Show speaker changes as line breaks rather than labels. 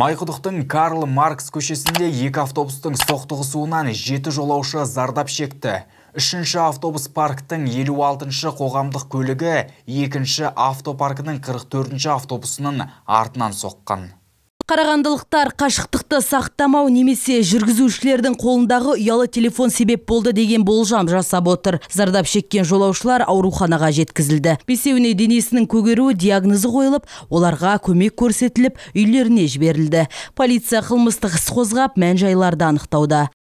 майқұдықтың карл маркс көшесінде екі автобустың соқтығысуынан жеті жолаушы зардап шекті үшінші автобус парктың 56-шы қоғамдық көлігі екінші автопаркінің 44-ші автобусының артынан соққан
қарағандылықтар қашықтықты сақтамау немесе жүргізушілердің қолындағы ұялы телефон себеп болды деген болжам жасап отыр зардап шеккен жолаушылар ауруханаға жеткізілді бесеуіне денесінің көгеруі диагнозы қойылып оларға көмек көрсетіліп үйлеріне жіберілді полиция қылмыстық іс қозғап мән жайларды анықтауда